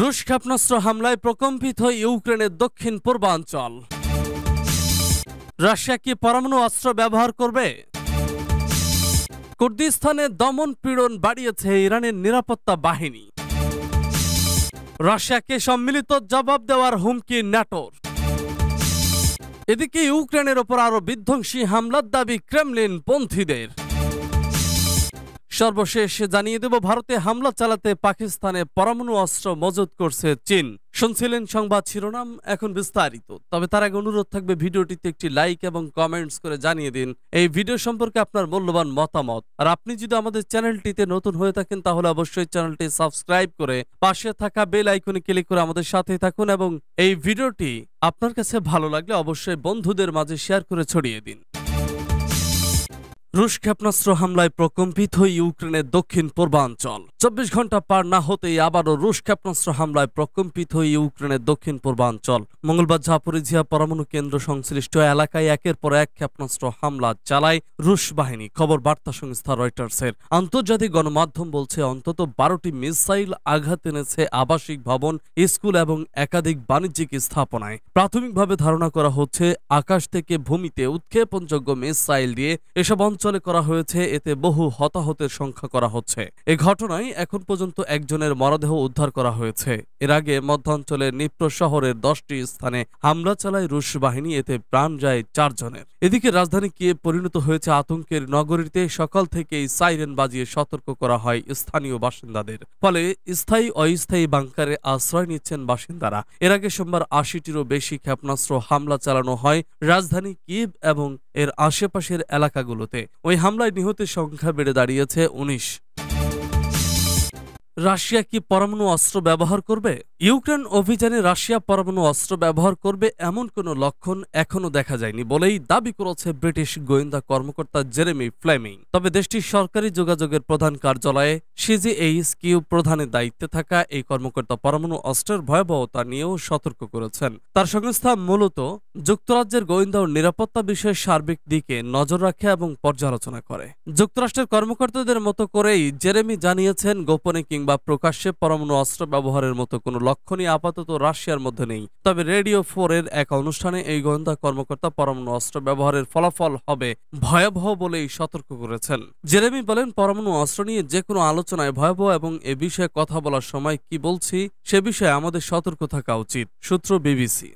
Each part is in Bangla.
রুশ ক্ষেপণাস্ত্র হামলায় প্রকম্পিত ইউক্রেনের দক্ষিণ পূর্বাঞ্চল রাশিয়া কি পরমাণু অস্ত্র ব্যবহার করবে কুর্দিস্তানে দমন পীড়ন বাড়িয়েছে ইরানের নিরাপত্তা বাহিনী রাশিয়াকে সম্মিলিত জবাব দেওয়ার হুমকি ন্যাটোর এদিকে ইউক্রেনের ওপর আরও বিধ্বংসী হামলার দাবি ক্রেমলিন পন্থীদের সর্বশেষ জানিয়ে দেব ভারতে হামলা চালাতে পাকিস্তানে পরমাণু অস্ত্র মজুত করছে চীন শুনছিলেন সংবাদ শিরোনাম এখন বিস্তারিত তবে তার আগে অনুরোধ থাকবে ভিডিওটিতে একটি লাইক এবং কমেন্টস করে জানিয়ে দিন এই ভিডিও সম্পর্কে আপনার মূল্যবান মতামত আর আপনি যদি আমাদের চ্যানেলটিতে নতুন হয়ে থাকেন তাহলে অবশ্যই চ্যানেলটি সাবস্ক্রাইব করে পাশে থাকা বেল আইকনে ক্লিক করে আমাদের সাথে থাকুন এবং এই ভিডিওটি আপনার কাছে ভালো লাগলে অবশ্যই বন্ধুদের মাঝে শেয়ার করে ছড়িয়ে দিন রুশ ক্ষেপণাস্ত্র হামলায় প্রকম্পিত হয়ে ইউক্রেনের দক্ষিণ পূর্বাঞ্চল চব্বিশ ঘন্টা পার না হতেই আবারও রুশ ক্ষেপণাস্ত্র হামলায় প্রকম্পিত হয়ে ইউক্রেনের দক্ষিণ পূর্বাঞ্চল মঙ্গলবার ঝাপরিঝিয়া পরমাণু কেন্দ্র সংশ্লিষ্ট এলাকায় একের পর এক ক্ষেপণাস্ত্র হামলা চালায় রুশ বাহিনী খবর বার্তা সংস্থা রয়টার্সের আন্তর্জাতিক গণমাধ্যম বলছে অন্তত বারোটি মিসাইল আঘাত এনেছে আবাসিক ভবন স্কুল এবং একাধিক বাণিজ্যিক স্থাপনায় প্রাথমিকভাবে ধারণা করা হচ্ছে আকাশ থেকে ভূমিতে উৎক্ষেপণযোগ্য মিসাইল দিয়ে এসব অঞ্চল অচল করা হয়েছে এতে বহু হতাহতের সংখ্যা করা হচ্ছে এ ঘটনায় এখন পর্যন্ত একজনের মরদেহ উদ্ধার করা হয়েছে এর আগে মধ্যাঞ্চলের নিপ্র শহরের দশটি স্থানে হামলা চালায় রুশ বাহিনী এতে প্রাণ যায় চারজনের এদিকে রাজধানী কিয়ে পরিণত হয়েছে আতঙ্কের নগরীতে সকাল থেকেই সাইরেন বাজিয়ে সতর্ক করা হয় স্থানীয় বাসিন্দাদের ফলে স্থায়ী অস্থায়ী বাংকারে আশ্রয় নিচ্ছেন বাসিন্দারা এর আগে সোমবার আশিটিরও বেশি ক্ষেপণাস্ত্র হামলা চালানো হয় রাজধানী কিয়েভ এবং এর আশেপাশের এলাকাগুলোতে ওই হামলায় নিহতের সংখ্যা বেড়ে দাঁড়িয়েছে উনিশ রাশিয়া কি পরমাণু অস্ত্র ব্যবহার করবে ইউক্রেন অভিযানে রাশিয়া পরমাণু অস্ত্র ব্যবহার করবে এমন কোনো লক্ষণ এখনও দেখা যায়নি বলেই দাবি করেছে ব্রিটিশ গোয়েন্দা কর্মকর্তা জেরেমি ফ্লেমিং তবে দেশটির সরকারি যোগাযোগের প্রধান কার্যালয়ে সিজি কিউ প্রধানের দায়িত্বে থাকা এই কর্মকর্তা পরমাণু অস্ত্রের ভয়াবহতা নিয়েও সতর্ক করেছেন তার সংস্থা মূলত যুক্তরাজ্যের গোয়েন্দা ও নিরাপত্তা বিষয়ে সার্বিক দিকে নজর রাখে এবং পর্যালোচনা করে যুক্তরাষ্ট্রের কর্মকর্তাদের মতো করেই জেরেমি জানিয়েছেন গোপনে কিংবা কিংবা প্রকাশ্যে পরমাণু অস্ত্র ব্যবহারের মতো কোনো লক্ষণই আপাতত রাশিয়ার মধ্যে নেই তবে রেডিও ফোরের এক অনুষ্ঠানে এই গোয়েন্দা কর্মকর্তা পরমাণু অস্ত্র ব্যবহারের ফলাফল হবে ভয়াবহ বলেই সতর্ক করেছেন জেরেমি বলেন পরমাণু অস্ত্র নিয়ে যে কোনো আলোচনায় ভয়াবহ এবং এ বিষয়ে কথা বলার সময় কি বলছি সে বিষয়ে আমাদের সতর্ক থাকা উচিত সূত্র বিবিসি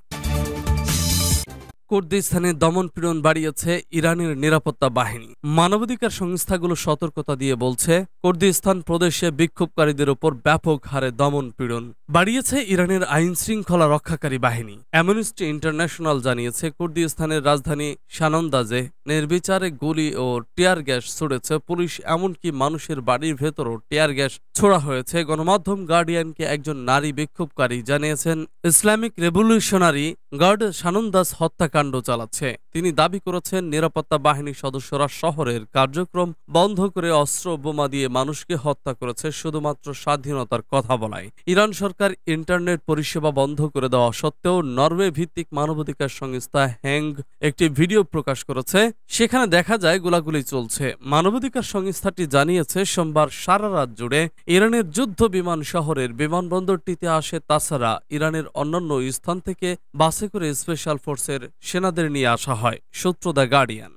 কুর্দিস্তানে দমনপীড়ন বাড়িয়েছে ইরানের নিরাপত্তা বাহিনী মানবাধিকার সংস্থাগুলো সতর্কতা দিয়ে বলছে কুর্দিস্তান প্রদেশে বিক্ষোভকারীদের ওপর ব্যাপক হারে দমনপীড়ন বাড়িয়েছে ইরানের আইন শৃঙ্খলা রক্ষাকারী বাহিনী অ্যামনিস্টি ইন্টারন্যাশনাল জানিয়েছে কুর্দিস্তানের রাজধানী সানন্দাজে নির্বিচারে গুলি ও টিয়ার গ্যাস ছুড়েছে পুলিশ এমনকি মানুষের বাড়ির ভেতরও টিয়ার গ্যাস ছোড়া হয়েছে গণমাধ্যম গার্ডিয়ানকে একজন নারী বিক্ষোভকারী জানিয়েছেন ইসলামিক রেভলিউশনারি গার্ড সানন্দাস হত্যাকাণ্ড কর্মকাণ্ড চালাচ্ছে তিনি দাবি করেছেন নিরাপত্তা বাহিনীর সদস্যরা শহরের কার্যক্রম বন্ধ করে অস্ত্র বোমা দিয়ে মানুষকে হত্যা করেছে শুধুমাত্র স্বাধীনতার কথা বলায় ইরান সরকার ইন্টারনেট পরিষেবা বন্ধ করে দেওয়া সত্ত্বেও নরওয়ে ভিত্তিক মানবাধিকার সংস্থা হ্যাং একটি ভিডিও প্রকাশ করেছে সেখানে দেখা যায় গোলাগুলি চলছে মানবাধিকার সংস্থাটি জানিয়েছে সোমবার সারা রাত জুড়ে ইরানের যুদ্ধ বিমান শহরের বিমানবন্দরটিতে আসে তাছাড়া ইরানের অন্যান্য স্থান থেকে বাসে করে স্পেশাল ফোর্সের সেনাদের নিয়ে আসা হয় সূত্র দ্য গার্ডিয়ান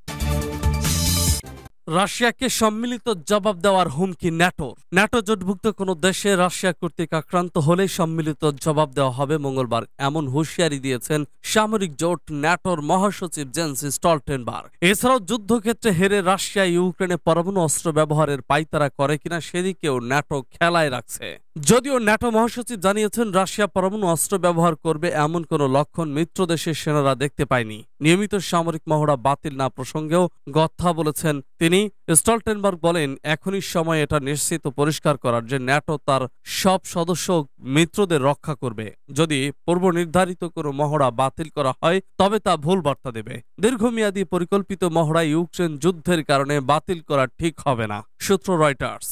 রাশিয়াকে সম্মিলিত জবাব দেওয়ার হুমকি ন্যাটোর ন্যাটো জোটভুক্ত কোনো দেশে রাশিয়া কর্তৃক আক্রান্ত হলে সম্মিলিত জবাব দেওয়া হবে মঙ্গলবার এমন হুঁশিয়ারি দিয়েছেন সামরিক জোট ন্যাটোর মহাসচিব জেন্স স্টলটেনবার এছাড়াও যুদ্ধক্ষেত্রে হেরে রাশিয়া ইউক্রেনে পরমাণু অস্ত্র ব্যবহারের পাইতারা করে কিনা সেদিকেও ন্যাটো খেলায় রাখছে যদিও ন্যাটো মহাসচিব জানিয়েছেন রাশিয়া পরমাণু অস্ত্র ব্যবহার করবে এমন কোনো লক্ষণ মিত্র দেশের সেনারা দেখতে পায়নি নিয়মিত সামরিক মহড়া বাতিল না প্রসঙ্গেও গথা বলেছেন তিনি স্টলটেনবার্গ বলেন এখনই সময় এটা নিশ্চিত পরিষ্কার করার যে ন্যাটো তার সব সদস্য মিত্রদের রক্ষা করবে যদি পূর্ব নির্ধারিত কোনো মহড়া বাতিল করা হয় তবে তা ভুল বার্তা দেবে দীর্ঘমেয়াদী পরিকল্পিত মহড়া ইউক্রেন যুদ্ধের কারণে বাতিল করা ঠিক হবে না সূত্র রয়টার্স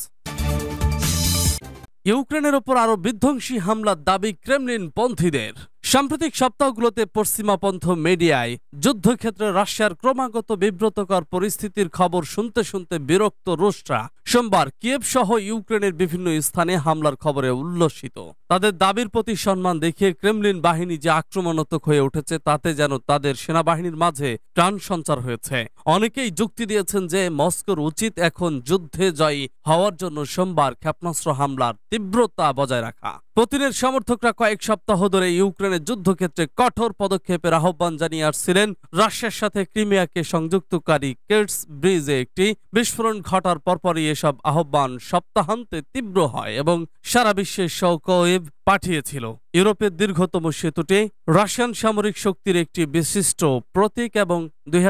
ইউক্রেনের ওপর আরও বিধ্বংসী হামলার দাবি ক্রেমলিন পন্থীদের সাম্প্রতিক সপ্তাহগুলোতে পশ্চিমাপন্থ মিডিয়ায় যুদ্ধক্ষেত্রে রাশিয়ার ক্রমাগত বিব্রতকর পরিস্থিতির খবর শুনতে শুনতে বিরক্ত রুশরা সোমবার কিয়েভ সহ ইউক্রেনের বিভিন্ন স্থানে হামলার খবরে উল্লসিত তাদের দাবির প্রতি সম্মান দেখিয়ে ক্রেমলিন বাহিনী যে আক্রমণাত্মক হয়ে উঠেছে তাতে যেন তাদের সেনাবাহিনীর মাঝে প্রাণ সঞ্চার হয়েছে অনেকেই যুক্তি দিয়েছেন যে মস্কোর উচিত এখন যুদ্ধে জয়ী হওয়ার জন্য সোমবার ক্ষেপণাস্ত্র হামলার তীব্রতা বজায় রাখা পুতিনের সমর্থকরা কয়েক সপ্তাহ ধরে ইউক্রেনের যুদ্ধক্ষেত্রে কঠোর পদক্ষেপের আহ্বান জানিয়ে আসছিলেন রাশিয়ার সাথে ক্রিমিয়াকে সংযুক্তকারী কেটস ব্রিজে একটি বিস্ফোরণ ঘটার পরপরই এসব আহ্বান সপ্তাহান্তে তীব্র হয় এবং সারা বিশ্বে শৌকয়েব পাঠিয়েছিল ইউরোপের দীর্ঘতম সেতুটি রাশিয়ান সামরিক শক্তির একটি বিশিষ্ট প্রতীক এবং দুই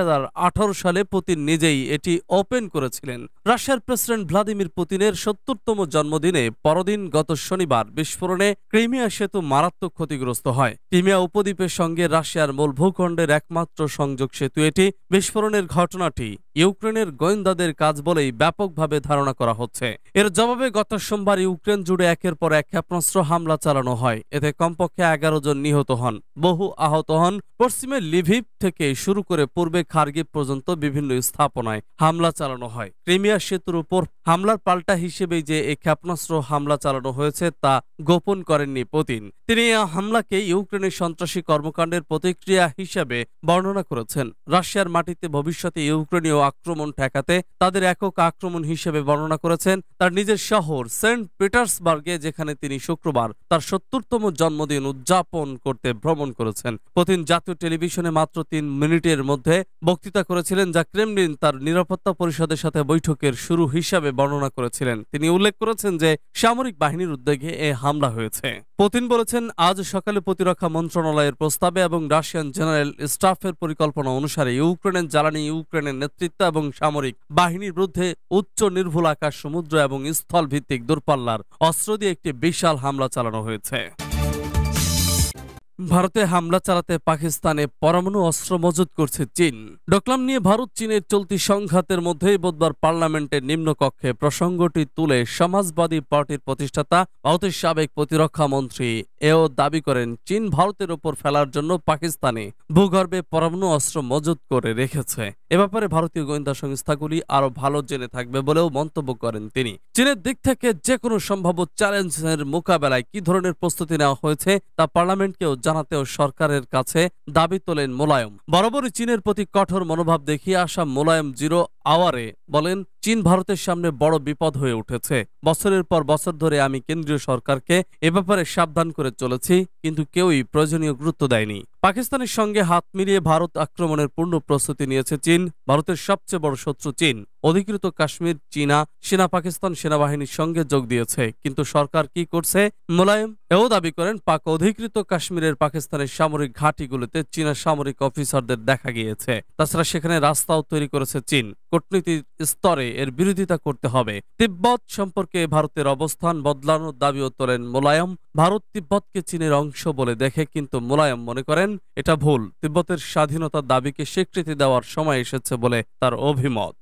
সালে পুতিন নিজেই এটি ওপেন করেছিলেন রাশিয়ার প্রেসিডেন্ট ভ্লাদিমির পুতিনের সত্তরতম জন্মদিনে পরদিন গত শনিবার বিস্ফোরণে ক্রিমিয়া সেতু মারাত্মক ক্ষতিগ্রস্ত হয় ক্রিমিয়া উপদ্বীপের সঙ্গে রাশিয়ার মূল ভূখণ্ডের একমাত্র সংযোগ সেতু এটি বিস্ফোরণের ঘটনাটি ইউক্রেনের গোয়েন্দাদের কাজ বলেই ব্যাপকভাবে ধারণা করা হচ্ছে এর জবাবে গত সোমবার ইউক্রেন জুড়ে একের পর এক ক্ষেপণাস্ত্র হামলা চালানো হয় এতে কমপক্ষে এগারো জন নিহত হন বহু আহত হন পশ্চিমে লিভিভ থেকে শুরু করে পূর্বে খার্গিভ পর্যন্ত বিভিন্ন স্থাপনায় হামলা চালানো হয় ক্রিমিয়া সেতুর উপর হামলার পাল্টা হিসেবে যে এই ক্ষেপণাস্ত্র হামলা চালানো হয়েছে তা গোপন করেননি পুতিন তিনি হামলাকে ইউক্রেনের সন্ত্রাসী কর্মকাণ্ডের প্রতিক্রিয়া হিসেবে বর্ণনা করেছেন রাশিয়ার মাটিতে ভবিষ্যতে ইউক্রেনীয় আক্রমণ ঠেকাতে তাদের একক আক্রমণ হিসেবে বর্ণনা করেছেন তার নিজের শহর সেন্ট পিটার্সবার্গে যেখানে তিনি শুক্রবার তার সত্তরতম জন্মদিন উদযাপন করতে ভ্রমণ করেছেন পুতিন জাতীয় টেলিভিশনে মাত্র তিন মিনিটের মধ্যে বক্তৃতা করেছিলেন যা ক্রেমলিন তার নিরাপত্তা পরিষদের সাথে বৈঠকের শুরু হিসাবে বর্ণনা করেছিলেন তিনি উল্লেখ করেছেন যে সামরিক বাহিনীর উদ্যোগে এ হামলা হয়েছে পুতিন বলেছেন আজ সকালে প্রতিরক্ষা মন্ত্রণালয়ের প্রস্তাবে এবং রাশিয়ান জেনারেল স্টাফের পরিকল্পনা অনুসারে ইউক্রেনের জ্বালানি ইউক্রেনের নেতৃত্ব নিরাপত্তা এবং সামরিক বাহিনীর বিরুদ্ধে উচ্চ নির্ভুল আকাশ সমুদ্র এবং স্থল ভিত্তিক দূরপাল্লার অস্ত্র দিয়ে একটি বিশাল হামলা চালানো হয়েছে ভারতে হামলা চালাতে পাকিস্তানে পরমাণু অস্ত্র মজুত করছে চীন ডকলাম নিয়ে ভারত চীনের চলতি সংঘাতের মধ্যেই বুধবার পার্লামেন্টের নিম্নকক্ষে প্রসঙ্গটি তুলে সমাজবাদী পার্টির প্রতিষ্ঠাতা ভারতের সাবেক প্রতিরক্ষা মন্ত্রী এও দাবি করেন চীন ভারতের ওপর ফেলার জন্য পাকিস্তানে ভূগর্ভে পরমাণু অস্ত্র মজুত করে রেখেছে এ ব্যাপারে ভারতীয় গোয়েন্দা সংস্থাগুলি আরও ভালো জেনে থাকবে বলেও মন্তব্য করেন তিনি চীনের দিক থেকে যে কোনো সম্ভাব্য চ্যালেঞ্জের মোকাবেলায় কি ধরনের প্রস্তুতি নেওয়া হয়েছে তা পার্লামেন্টকেও জানাতেও সরকারের কাছে দাবি তোলেন মোলায়ম বরাবরই চীনের প্রতি কঠোর মনোভাব দেখিয়ে আসা মোলায়ম জিরো আওয়ারে বলেন চীন ভারতের সামনে বড় বিপদ হয়ে উঠেছে বছরের পর বছর ধরে আমি কেন্দ্রীয় সরকারকে এ ব্যাপারে সাবধান করে চলেছি কিন্তু কেউই প্রয়োজনীয় গুরুত্ব দেয়নি পাকিস্তানের সঙ্গে হাত মিলিয়ে ভারত আক্রমণের পূর্ণ প্রস্তুতি নিয়েছে চীন ভারতের সবচেয়ে বড় শত্রু চীন অধিকৃত কাশ্মীর চীনা সেনা পাকিস্তান সেনাবাহিনীর সঙ্গে যোগ দিয়েছে কিন্তু সরকার কি করছে মোলায়েম এও দাবি করেন পাক অধিকৃত কাশ্মীরের পাকিস্তানের সামরিক ঘাঁটিগুলোতে চীনা সামরিক অফিসারদের দেখা গিয়েছে তাছাড়া সেখানে রাস্তাও তৈরি করেছে চীন কূটনীতির স্তরে এর বিরোধিতা করতে হবে তিব্বত সম্পর্কে ভারতের অবস্থান বদলানোর দাবিও তোলেন মোলায়ম ভারত তিব্বতকে চীনের অংশ বলে দেখে কিন্তু মোলায়ম মনে করেন এটা ভুল তিব্বতের স্বাধীনতার দাবিকে স্বীকৃতি দেওয়ার সময় এসেছে বলে তার অভিমত